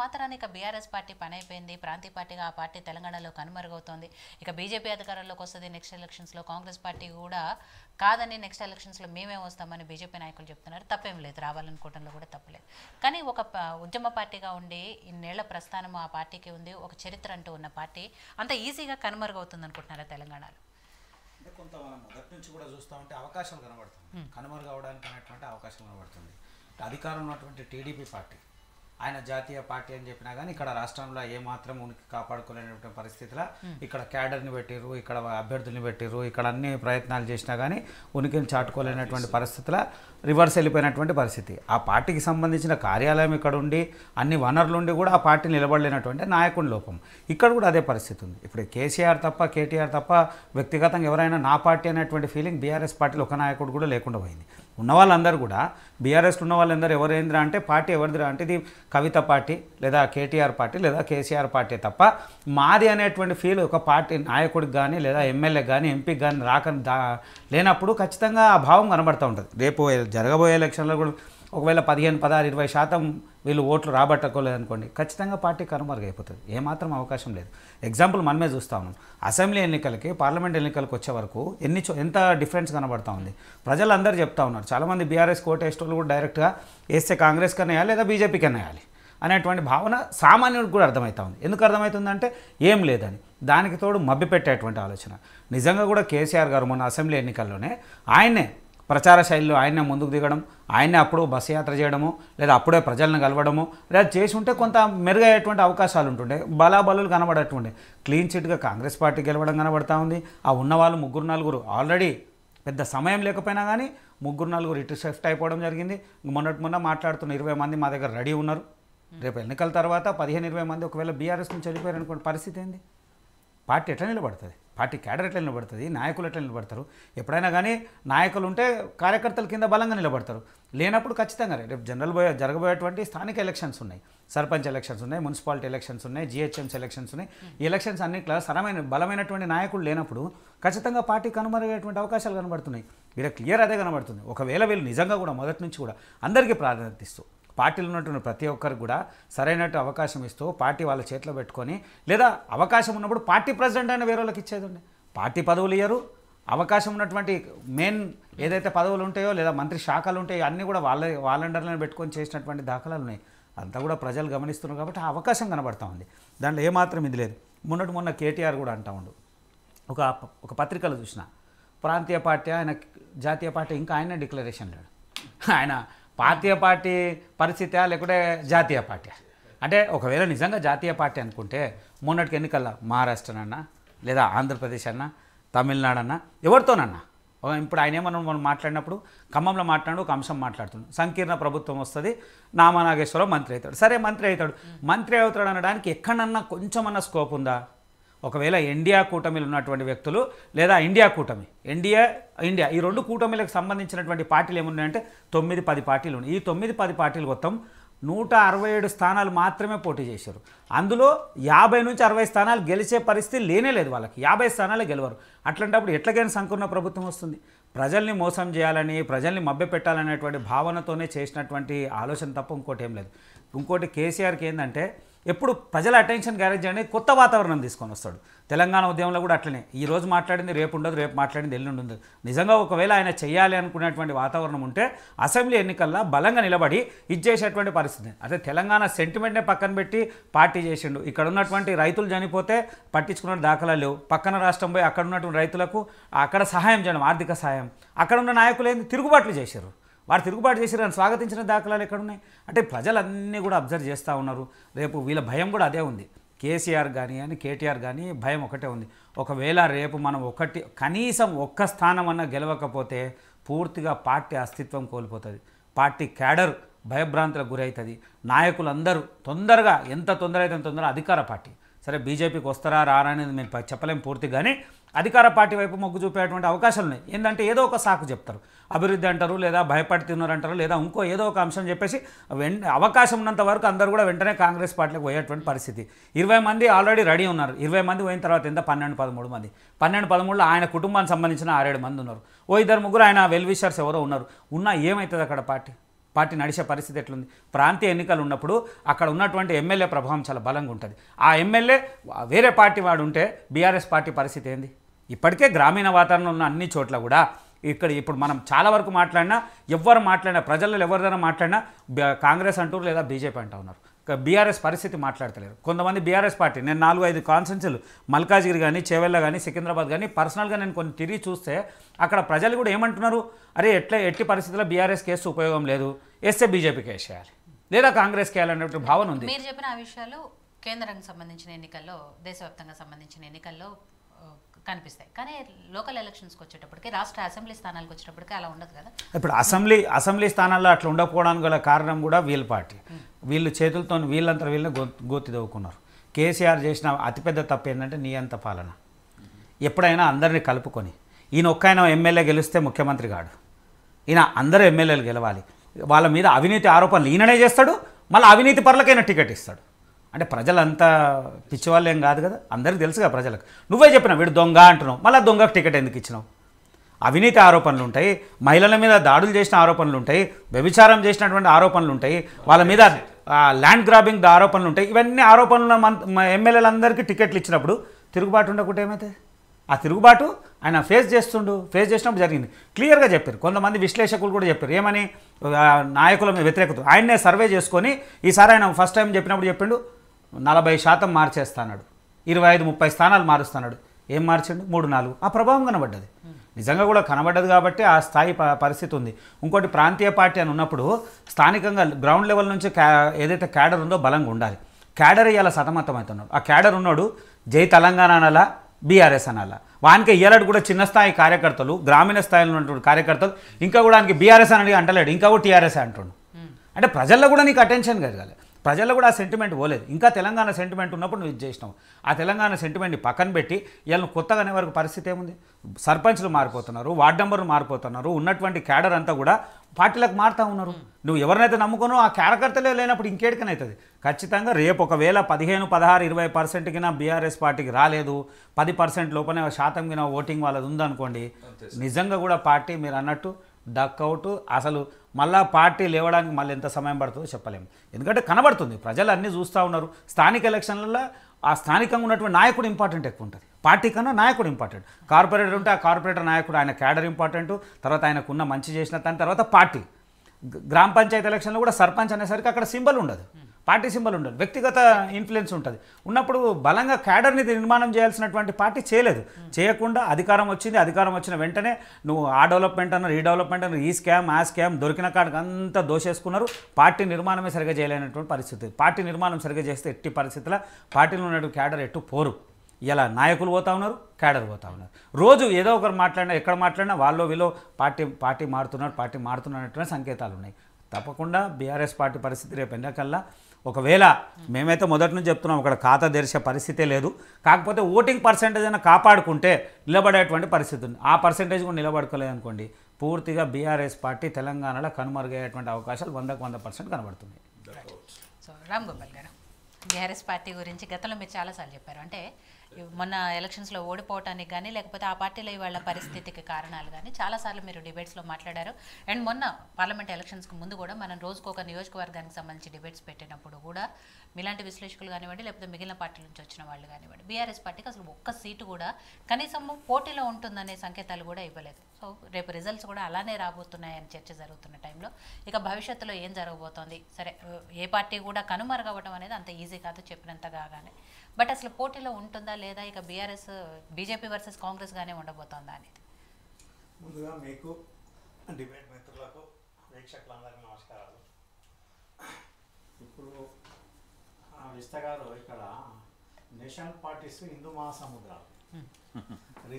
మాత్రాన్ని ఇక BRS party పని అయిపోయింది ప్రాంతీయ పార్టీగా ఆ పార్టీ తెలంగాణలో కనుమరుగవుతోంది ఇక బీజేపీ అధికారంలోకి వస్తుంది నెక్స్ట్ ఎలక్షన్స్లో కాంగ్రెస్ పార్టీ కూడా కాదని నెక్స్ట్ ఎలక్షన్స్లో మేమే వస్తామని బీజేపీ నాయకులు చెప్తున్నారు తప్పేం లేదు రావాలనుకోవడంలో కూడా తప్పలేదు కానీ ఒక ఉద్యమ పార్టీగా ఉండి ఇన్నేళ్ల ప్రస్థానం ఆ పార్టీకి ఉంది ఒక చరిత్ర అంటూ ఉన్న పార్టీ అంత ఈజీగా కనుమరుగవుతుంది అనుకుంటున్నారా తెలంగాణలో అంటే కొంత మనం మొదటి నుంచి కూడా చూస్తామంటే ఉంటే అవకాశం కనబడుతుంది అవడానికి అనేటువంటి అవకాశం కనబడుతుంది అధికారం ఉన్నటువంటి టీడీపీ పార్టీ ఆయన జాతీయ పార్టీ అని చెప్పినా కానీ ఇక్కడ రాష్ట్రంలో ఏమాత్రం ఉనికి కాపాడుకోలేనటువంటి పరిస్థితిలో ఇక్కడ క్యాడర్ని పెట్టిర్రు ఇక్కడ అభ్యర్థుల్ని పెట్టిర్రు ఇక్కడ అన్ని ప్రయత్నాలు చేసినా కానీ ఉనికిని చాటుకోలేనటువంటి పరిస్థితుల రివర్స్ వెళ్ళిపోయినటువంటి పరిస్థితి ఆ పార్టీకి సంబంధించిన కార్యాలయం ఇక్కడ ఉండి అన్ని వనరులు ఉండి కూడా ఆ పార్టీ నిలబడలేనటువంటి నాయకుడి లోపం ఇక్కడ కూడా అదే పరిస్థితి ఉంది ఇప్పుడు కేసీఆర్ తప్ప కేటీఆర్ తప్ప వ్యక్తిగతంగా ఎవరైనా నా పార్టీ అనేటువంటి ఫీలింగ్ బీఆర్ఎస్ పార్టీలో ఒక నాయకుడు కూడా లేకుండా పోయింది ఉన్న వాళ్ళందరూ కూడా బీఆర్ఎస్లో ఉన్న వాళ్ళందరూ ఎవరైందిరా అంటే పార్టీ ఎవరిదిరా అంటే ఇది కవిత పార్టీ లేదా కేటీఆర్ పార్టీ లేదా కేసీఆర్ పార్టీ తప్ప మాది అనేటువంటి ఫీల్ ఒక పార్టీ నాయకుడికి కానీ లేదా ఎమ్మెల్యే కానీ ఎంపీకి కానీ రాక లేనప్పుడు ఖచ్చితంగా ఆ భావం కనబడుతూ ఉంటుంది రేపు జరగబోయే ఎలక్షన్లో కూడా ఒకవేళ పదిహేను పదహారు ఇరవై శాతం వీళ్ళు ఓట్లు రాబట్టుకోలేదనుకోండి ఖచ్చితంగా పార్టీ కనుమరుగైపోతుంది ఏమాత్రం అవకాశం లేదు ఎగ్జాంపుల్ మనమే చూస్తూ ఉన్నాం అసెంబ్లీ ఎన్నికలకి పార్లమెంట్ ఎన్నికలకు వచ్చే వరకు ఎన్ని ఎంత డిఫరెన్స్ కనబడతా ఉంది ప్రజలందరూ చెప్తా ఉన్నారు చాలామంది బీఆర్ఎస్ ఇష్టాలు కూడా డైరెక్ట్గా వేస్తే కాంగ్రెస్ కన్నా లేదా బీజేపీ కన్నా అనేటువంటి భావన సామాన్యుడికి కూడా అర్థమవుతా ఉంది ఎందుకు అర్థమవుతుందంటే ఏం లేదని దానికి తోడు మభ్యపెట్టేటువంటి ఆలోచన నిజంగా కూడా కేసీఆర్ గారు మొన్న అసెంబ్లీ ఎన్నికల్లోనే ఆయనే ప్రచార శైలిలో ఆయన్నే ముందుకు దిగడం ఆయన్నే అప్పుడు బస్సు యాత్ర చేయడము లేదా అప్పుడే ప్రజలను కలవడము లేదా చేసి ఉంటే కొంత మెరుగయ్యేటువంటి అవకాశాలు ఉంటుండే బలాబలు కనబడేటువంటి క్లీన్ చిట్గా కాంగ్రెస్ పార్టీ గెలవడం కనబడతా ఉంది ఆ ఉన్నవాళ్ళు ముగ్గురు నలుగురు ఆల్రెడీ పెద్ద సమయం లేకపోయినా కానీ ముగ్గురు నలుగురు ఇటు షిఫ్ట్ అయిపోవడం జరిగింది మొన్నటి మొన్న మాట్లాడుతున్న ఇరవై మంది మా దగ్గర రెడీ ఉన్నారు రేపు ఎన్నికల తర్వాత పదిహేను ఇరవై మంది ఒకవేళ బీఆర్ఎస్ నుంచి వెళ్ళిపోయారు అనుకోండి పరిస్థితి ఏంది పార్టీ ఎట్లా నిలబడుతుంది పార్టీ క్యాడర్ ఎట్లా నిలబడుతుంది నాయకులు ఎట్లా నిలబడతారు ఎప్పుడైనా కానీ నాయకులు ఉంటే కార్యకర్తల కింద బలంగా నిలబడతారు లేనప్పుడు ఖచ్చితంగా రేపు జనరల్ పోయే జరగబోయేటువంటి స్థానిక ఎలక్షన్స్ ఉన్నాయి సర్పంచ్ ఎలక్షన్స్ ఉన్నాయి మున్సిపాలిటీ ఎలక్షన్స్ ఉన్నాయి జిహెచ్ఎంస్ ఎలక్షన్స్ ఉన్నాయి ఈ ఎలక్షన్స్ అన్నింటిలో సరమైన బలమైనటువంటి నాయకులు లేనప్పుడు ఖచ్చితంగా పార్టీ కనుమరుగేటువంటి అవకాశాలు కనబడుతున్నాయి వీళ్ళ క్లియర్ అదే కనబడుతుంది ఒకవేళ వీళ్ళు నిజంగా కూడా మొదటి నుంచి కూడా అందరికీ ప్రాధాన్యత ఇస్తూ పార్టీలో ఉన్నటువంటి ప్రతి ఒక్కరికి కూడా సరైనట్టు అవకాశం ఇస్తూ పార్టీ వాళ్ళ చేతిలో పెట్టుకొని లేదా అవకాశం ఉన్నప్పుడు పార్టీ ప్రెసిడెంట్ అయిన వేరే వాళ్ళకి ఇచ్చేది పార్టీ పదవులు ఇయ్యరు అవకాశం ఉన్నటువంటి మెయిన్ ఏదైతే పదవులు ఉంటాయో లేదా మంత్రి శాఖలు ఉంటాయో అన్నీ కూడా వాళ్ళ వాలంటీర్లను పెట్టుకొని చేసినటువంటి దాఖలాలు ఉన్నాయి అంతా కూడా ప్రజలు గమనిస్తున్నారు కాబట్టి ఆ అవకాశం కనబడతా ఉంది దాంట్లో ఏమాత్రం ఇది లేదు మొన్నటి మొన్న కేటీఆర్ కూడా అంటా ఉండు ఒక ఒక పత్రికలో చూసిన ప్రాంతీయ పార్టీ ఆయన జాతీయ పార్టీ ఇంకా ఆయన డిక్లరేషన్ లేడు ఆయన పార్టీ పార్టీ పరిస్థితి లేకుంటే జాతీయ పార్టీ అంటే ఒకవేళ నిజంగా జాతీయ పార్టీ అనుకుంటే మొన్నటికి ఎన్నికల్లో మహారాష్ట్రనన్నా లేదా ఆంధ్రప్రదేశ్ అన్నా తమిళనాడు అన్నా ఎవరితోనన్నా ఇప్పుడు ఆయన ఏమన్నా మనం మాట్లాడినప్పుడు ఖమ్మంలో మాట్లాడు ఒక అంశం మాట్లాడుతున్నాడు సంకీర్ణ ప్రభుత్వం వస్తుంది నామనాగేశ్వరరావు మంత్రి అవుతాడు సరే మంత్రి అవుతాడు మంత్రి అవుతాడు అనడానికి ఎక్కడన్నా కొంచెమన్నా స్కోప్ ఉందా ఒకవేళ ఇండియా కూటమిలు ఉన్నటువంటి వ్యక్తులు లేదా ఇండియా కూటమి ఎన్డీఏ ఇండియా ఈ రెండు కూటమిలకు సంబంధించినటువంటి పార్టీలు ఏమున్నాయంటే తొమ్మిది పది పార్టీలు ఉన్నాయి ఈ తొమ్మిది పది పార్టీలు మొత్తం నూట అరవై ఏడు స్థానాలు మాత్రమే పోటీ చేశారు అందులో యాభై నుంచి అరవై స్థానాలు గెలిచే పరిస్థితి లేనే లేదు వాళ్ళకి యాభై స్థానాలు గెలవరు అట్లాంటప్పుడు ఎట్లాగైనా సంకూర్ణ ప్రభుత్వం వస్తుంది ప్రజల్ని మోసం చేయాలని ప్రజల్ని మభ్యపెట్టాలనేటువంటి భావనతోనే చేసినటువంటి ఆలోచన తప్ప ఇంకోటి ఏం లేదు ఇంకోటి కేసీఆర్కి ఏంటంటే ఎప్పుడు ప్రజల అటెన్షన్ గ్యారేజ్ అనేది కొత్త వాతావరణం తీసుకొని వస్తాడు తెలంగాణ ఉద్యమంలో కూడా అట్లనే ఈ రోజు మాట్లాడింది రేపు ఉండదు రేపు మాట్లాడింది ఎల్లుండి ఉండదు నిజంగా ఒకవేళ ఆయన చేయాలి అనుకునేటువంటి వాతావరణం ఉంటే అసెంబ్లీ ఎన్నికల్లో బలంగా నిలబడి ఇది చేసేటువంటి పరిస్థితి అదే తెలంగాణ సెంటిమెంట్నే పక్కన పెట్టి పార్టీ చేసిండు ఇక్కడ ఉన్నటువంటి రైతులు చనిపోతే పట్టించుకున్న దాఖలా లేవు పక్కన రాష్ట్రం పోయి అక్కడ ఉన్నటువంటి రైతులకు అక్కడ సహాయం చేయడం ఆర్థిక సహాయం అక్కడ ఉన్న నాయకులు ఏంది తిరుగుబాట్లు చేశారు వారు తిరుగుబాటు చేసిరని స్వాగతించిన దాఖలాలు ఎక్కడున్నాయి అంటే ప్రజలన్నీ కూడా అబ్జర్వ్ చేస్తూ ఉన్నారు రేపు వీళ్ళ భయం కూడా అదే ఉంది కేసీఆర్ కానీ అని కేటీఆర్ కానీ భయం ఒకటే ఉంది ఒకవేళ రేపు మనం ఒకటి కనీసం ఒక్క స్థానం అన్న గెలవకపోతే పూర్తిగా పార్టీ అస్తిత్వం కోల్పోతుంది పార్టీ క్యాడర్ భయభ్రాంతులకు గురవుతుంది నాయకులందరూ తొందరగా ఎంత తొందర అయితే తొందర అధికార పార్టీ సరే బీజేపీకి వస్తారా రారా అనేది మేము చెప్పలేము పూర్తిగానే అధికార పార్టీ వైపు మొగ్గు చూపేటువంటి అవకాశాలు ఉన్నాయి ఏంటంటే ఏదో ఒక సాకు చెప్తారు అభివృద్ధి అంటారు లేదా భయపడుతున్నారు అంటారు లేదా ఇంకో ఏదో ఒక అంశం చెప్పేసి అవకాశం ఉన్నంత వరకు అందరూ కూడా వెంటనే కాంగ్రెస్ పార్టీలకు పోయేటువంటి పరిస్థితి ఇరవై మంది ఆల్రెడీ రెడీ ఉన్నారు ఇరవై మంది పోయిన తర్వాత ఎంత పన్నెండు పదమూడు మంది పన్నెండు పదమూడులో ఆయన కుటుంబానికి సంబంధించిన ఆరేడు మంది ఉన్నారు ఓ ఇద్దరు ముగ్గురు ఆయన వెల్విషర్స్ ఎవరో ఉన్నారు ఉన్నా ఏమవుతుంది అక్కడ పార్టీ పార్టీ నడిచే పరిస్థితి ఎట్లుంది ప్రాంతీయ ఎన్నికలు ఉన్నప్పుడు అక్కడ ఉన్నటువంటి ఎమ్మెల్యే ప్రభావం చాలా బలంగా ఉంటుంది ఆ ఎమ్మెల్యే వేరే పార్టీ వాడు ఉంటే బీఆర్ఎస్ పార్టీ పరిస్థితి ఏంది ఇప్పటికే గ్రామీణ వాతావరణంలో ఉన్న అన్ని చోట్ల కూడా ఇక్కడ ఇప్పుడు మనం చాలా వరకు మాట్లాడినా ఎవరు మాట్లాడినా ప్రజల్లో ఎవరిదైనా మాట్లాడినా కాంగ్రెస్ అంటారు లేదా బీజేపీ అంటూ ఉన్నారు బీఆర్ఎస్ పరిస్థితి మాట్లాడతలేరు కొంతమంది బీఆర్ఎస్ పార్టీ నేను నాలుగు ఐదు కాన్సెన్సులు మల్కాజ్గిరి కానీ చేవెళ్ళ కానీ సికింద్రాబాద్ కానీ పర్సనల్గా నేను కొన్ని తిరిగి చూస్తే అక్కడ ప్రజలు కూడా ఏమంటున్నారు అరే ఎట్లా ఎట్టి పరిస్థితుల్లో బీఆర్ఎస్ కేసు ఉపయోగం లేదు బీజేపీ కేసు చేయాలి లేదా కాంగ్రెస్ కేయాలనేటువంటి భావన ఉంది మీరు చెప్పిన ఆ విషయాలు కేంద్రానికి సంబంధించిన ఎన్నికల్లో దేశవ్యాప్తంగా సంబంధించిన ఎన్నికల్లో కనిపిస్తాయి కానీ లోకల్ ఎలక్షన్స్కి వచ్చేటప్పటికి రాష్ట్ర అసెంబ్లీ స్థానాలకు వచ్చేటప్పటికి అలా ఉండదు కదా ఇప్పుడు అసెంబ్లీ అసెంబ్లీ స్థానాల్లో అట్లా ఉండకపోవడానికి గల కారణం కూడా వీళ్ళ పార్టీ వీళ్ళు చేతులతో వీళ్ళంతా వీళ్ళని గోతి దవ్వుకున్నారు కేసీఆర్ చేసిన అతిపెద్ద తప్పు ఏంటంటే నీ అంత పాలన ఎప్పుడైనా అందరినీ కలుపుకొని ఈయన ఒక్కైనా ఎమ్మెల్యే గెలిస్తే ముఖ్యమంత్రి కాడు ఈయన అందరూ ఎమ్మెల్యేలు గెలవాలి వాళ్ళ మీద అవినీతి ఆరోపణలు ఈయననే చేస్తాడు మళ్ళీ అవినీతి పరులకైనా టికెట్ ఇస్తాడు అంటే ప్రజలంతా పిచ్చివాళ్ళు ఏం కాదు కదా అందరికీ కదా ప్రజలకు నువ్వే చెప్పినా వీడు దొంగ అంటున్నావు మళ్ళీ దొంగకు టికెట్ ఎందుకు ఇచ్చినావు అవినీతి ఆరోపణలు ఉంటాయి మహిళల మీద దాడులు చేసిన ఆరోపణలు ఉంటాయి వ్యభిచారం చేసినటువంటి ఆరోపణలు ఉంటాయి వాళ్ళ మీద ల్యాండ్ గ్రాబింగ్ ఆరోపణలు ఉంటాయి ఇవన్నీ ఆరోపణలు ఎమ్మెల్యేలందరికీ టికెట్లు ఇచ్చినప్పుడు తిరుగుబాటు ఉండకుండా ఏమైతే ఆ తిరుగుబాటు ఆయన ఫేస్ చేస్తుండు ఫేస్ చేసినప్పుడు జరిగింది క్లియర్గా చెప్పారు కొంతమంది విశ్లేషకులు కూడా చెప్పారు ఏమని నాయకుల మీద వ్యతిరేకత ఆయన్నే సర్వే చేసుకొని ఈసారి ఆయన ఫస్ట్ టైం చెప్పినప్పుడు చెప్పిండు నలభై శాతం మార్చేస్తాడు ఇరవై ఐదు ముప్పై స్థానాలు మారుస్తాడు ఏం మార్చండి మూడు నాలుగు ఆ ప్రభావం కనబడ్డది నిజంగా కూడా కనబడ్డది కాబట్టి ఆ స్థాయి పరిస్థితి ఉంది ఇంకోటి ప్రాంతీయ పార్టీ అని ఉన్నప్పుడు స్థానికంగా గ్రౌండ్ లెవెల్ నుంచి ఏదైతే క్యాడర్ ఉందో బలంగా ఉండాలి క్యాడర్ ఇవాళ సతమతం అవుతున్నాడు ఆ క్యాడర్ ఉన్నాడు జై తెలంగాణ అనాలా బీఆర్ఎస్ అనాలా వానికి ఇయ్యాలడు కూడా చిన్న స్థాయి కార్యకర్తలు గ్రామీణ స్థాయిలో ఉన్నటువంటి కార్యకర్తలు ఇంకా కూడా ఆయనకి బీఆర్ఎస్ అని అంటలేడు ఇంకా కూడా టీఆర్ఎస్ అంటున్నాడు అంటే ప్రజల్లో కూడా నీకు అటెన్షన్ కలగాలి ప్రజల్లో కూడా ఆ సెంటిమెంట్ పోలేదు ఇంకా తెలంగాణ సెంటిమెంట్ ఉన్నప్పుడు నువ్వు ఇది చేసినావు ఆ తెలంగాణ సెంటిమెంట్ని పక్కన పెట్టి వీళ్ళని కొత్తగానే వరకు పరిస్థితి ఏముంది సర్పంచ్లు మారిపోతున్నారు వార్డ్ నెంబర్లు మారిపోతున్నారు ఉన్నటువంటి క్యాడర్ అంతా కూడా పార్టీలకు మారుతూ ఉన్నారు hmm. నువ్వు ఎవరినైతే నమ్ముకున్నావు ఆ కార్యకర్తలే లేనప్పుడు ఇంకేటికనవుతుంది ఖచ్చితంగా రేపు ఒకవేళ పదిహేను పదహారు ఇరవై పర్సెంట్కిన బీఆర్ఎస్ పార్టీకి రాలేదు పది పర్సెంట్ లోపలనే శాతం నా ఓటింగ్ వాళ్ళది ఉందనుకోండి నిజంగా కూడా పార్టీ మీరు అన్నట్టు డక్అవుట్ అసలు మళ్ళా పార్టీ లేవడానికి మళ్ళీ ఎంత సమయం పడుతుందో చెప్పలేము ఎందుకంటే కనబడుతుంది ప్రజలు అన్నీ చూస్తూ ఉన్నారు స్థానిక ఎలక్షన్లలో ఆ స్థానికంగా ఉన్నటువంటి నాయకుడు ఇంపార్టెంట్ ఎక్కువ ఉంటుంది పార్టీ కన్నా నాయకుడు ఇంపార్టెంట్ కార్పొరేటర్ ఉంటే ఆ కార్పొరేటర్ నాయకుడు ఆయన క్యాడర్ ఇంపార్టెంట్ తర్వాత ఆయనకున్న మంచి చేసిన తర్వాత పార్టీ గ్రామ పంచాయతీ ఎలక్షన్లో కూడా సర్పంచ్ అనేసరికి అక్కడ సింబల్ ఉండదు పార్టీ సింబల్ ఉండదు వ్యక్తిగత ఇన్ఫ్లుయెన్స్ ఉంటుంది ఉన్నప్పుడు బలంగా క్యాడర్ని నిర్మాణం చేయాల్సినటువంటి పార్టీ చేయలేదు చేయకుండా అధికారం వచ్చింది అధికారం వచ్చిన వెంటనే నువ్వు ఆ డెవలప్మెంట్ అన్న రీడెవలప్మెంట్ అన్న ఈ స్కామ్ ఆ స్కామ్ దొరికిన కాడికి అంతా దోషేసుకున్నారు పార్టీ నిర్మాణమే సరిగా చేయలేనటువంటి పరిస్థితి పార్టీ నిర్మాణం సరిగా చేస్తే ఎట్టి పరిస్థితుల్లో పార్టీలో ఉన్నటువంటి క్యాడర్ ఎట్టు పోరు ఇలా నాయకులు పోతా ఉన్నారు క్యాడర్ పోతా ఉన్నారు రోజు ఏదో ఒకరు మాట్లాడినా ఎక్కడ మాట్లాడినా వాళ్ళు వీళ్ళు పార్టీ పార్టీ మారుతున్నారు పార్టీ మారుతున్నటువంటి సంకేతాలు ఉన్నాయి తప్పకుండా బీఆర్ఎస్ పార్టీ పరిస్థితి రేపు ఎన్నికల్లా ఒకవేళ మేమైతే మొదటి నుంచి చెప్తున్నాం అక్కడ ఖాతా తెరిచే పరిస్థితే లేదు కాకపోతే ఓటింగ్ పర్సంటేజ్ అయినా కాపాడుకుంటే నిలబడేటువంటి పరిస్థితి ఉంది ఆ పర్సంటేజ్ కూడా నిలబడుకోలేదు అనుకోండి పూర్తిగా బీఆర్ఎస్ పార్టీ తెలంగాణలో కనుమరుగయ్యేటువంటి అవకాశాలు వందకు వంద పర్సెంట్ కనబడుతున్నాయి సో రామ్ గోపాల్ గారు బీఆర్ఎస్ పార్టీ గురించి గతంలో మీరు చాలాసార్లు చెప్పారు అంటే మొన్న ఎలక్షన్స్లో ఓడిపోవటానికి కానీ లేకపోతే ఆ పార్టీలో వాళ్ళ పరిస్థితికి కారణాలు కానీ చాలాసార్లు మీరు డిబేట్స్లో మాట్లాడారు అండ్ మొన్న పార్లమెంట్ ఎలక్షన్స్కి ముందు కూడా మనం రోజుకు ఒక నియోజకవర్గానికి సంబంధించి డిబేట్స్ పెట్టినప్పుడు కూడా మీలాంటి విశ్లేషకులు కానివ్వండి లేకపోతే మిగిలిన పార్టీల నుంచి వచ్చిన వాళ్ళు కానివ్వండి బీఆర్ఎస్ పార్టీకి అసలు ఒక్క సీటు కూడా కనీసం పోటీలో ఉంటుందనే సంకేతాలు కూడా ఇవ్వలేదు సో రేపు రిజల్ట్స్ కూడా అలానే రాబోతున్నాయని చర్చ జరుగుతున్న టైంలో ఇక భవిష్యత్తులో ఏం జరగబోతోంది సరే ఏ పార్టీ కూడా కనుమరుగవ్వడం అనేది అంత ఈజీ కాదు చెప్పినంతగా కానీ బట్ అసలు పోటీలో ఉంటుందా లేదా ఇక బీఆర్ఎస్ బీజేపీ వర్సెస్ కాంగ్రెస్ గానే ఉండబోతోందా అనేది ముందుగా మీకు డిబేట్ మిత్రులకు ప్రేక్షకులందరికీ నమస్కారాలు ఇప్పుడు విస్తగారు ఇక్కడ నేషనల్ పార్టీస్ హిందూ మహాసముద్రాలు